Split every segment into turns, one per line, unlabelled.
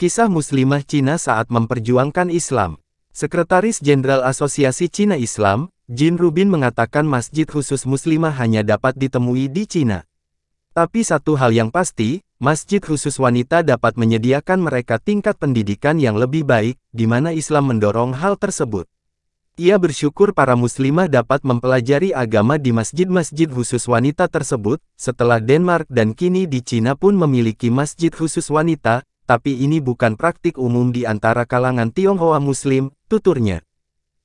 Kisah Muslimah Cina saat memperjuangkan Islam. Sekretaris Jenderal Asosiasi Cina Islam, Jin Rubin mengatakan masjid khusus muslimah hanya dapat ditemui di Cina. Tapi satu hal yang pasti, masjid khusus wanita dapat menyediakan mereka tingkat pendidikan yang lebih baik, di mana Islam mendorong hal tersebut. Ia bersyukur para muslimah dapat mempelajari agama di masjid-masjid khusus wanita tersebut, setelah Denmark dan kini di Cina pun memiliki masjid khusus wanita, tapi ini bukan praktik umum di antara kalangan Tionghoa Muslim, tuturnya.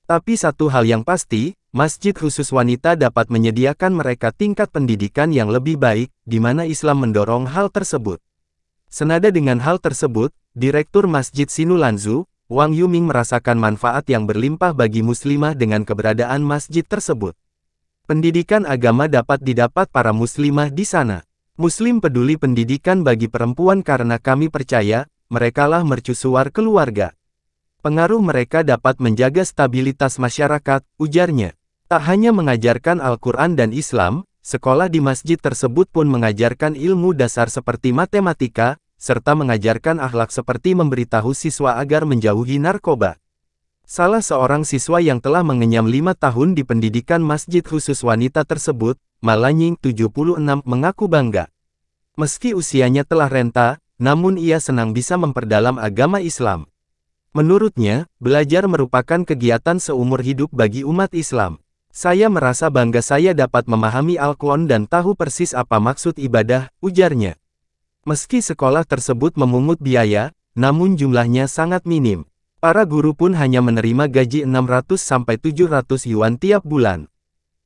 Tapi satu hal yang pasti, masjid khusus wanita dapat menyediakan mereka tingkat pendidikan yang lebih baik, di mana Islam mendorong hal tersebut. Senada dengan hal tersebut, Direktur Masjid Sinulanzu, Wang Yuming merasakan manfaat yang berlimpah bagi muslimah dengan keberadaan masjid tersebut. Pendidikan agama dapat didapat para muslimah di sana. Muslim peduli pendidikan bagi perempuan karena kami percaya, merekalah mercusuar keluarga. Pengaruh mereka dapat menjaga stabilitas masyarakat, ujarnya. Tak hanya mengajarkan Al-Quran dan Islam, sekolah di masjid tersebut pun mengajarkan ilmu dasar seperti matematika, serta mengajarkan akhlak seperti memberitahu siswa agar menjauhi narkoba. Salah seorang siswa yang telah mengenyam lima tahun di pendidikan masjid khusus wanita tersebut, Malanying 76 mengaku bangga. Meski usianya telah renta, namun ia senang bisa memperdalam agama Islam. Menurutnya, belajar merupakan kegiatan seumur hidup bagi umat Islam. Saya merasa bangga saya dapat memahami Al-Quran dan tahu persis apa maksud ibadah, ujarnya. Meski sekolah tersebut memungut biaya, namun jumlahnya sangat minim. Para guru pun hanya menerima gaji 600-700 yuan tiap bulan.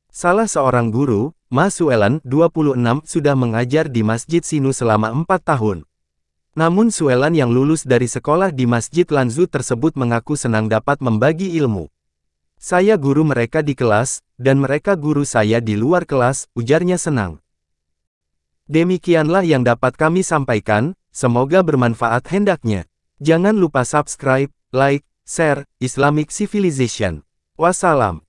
Salah seorang guru, Mas Suelan, 26, sudah mengajar di Masjid Sinu selama 4 tahun. Namun Suelan yang lulus dari sekolah di Masjid Lanzu tersebut mengaku senang dapat membagi ilmu. Saya guru mereka di kelas, dan mereka guru saya di luar kelas, ujarnya senang. Demikianlah yang dapat kami sampaikan, semoga bermanfaat hendaknya. Jangan lupa subscribe, like, share, Islamic Civilization. Wassalam.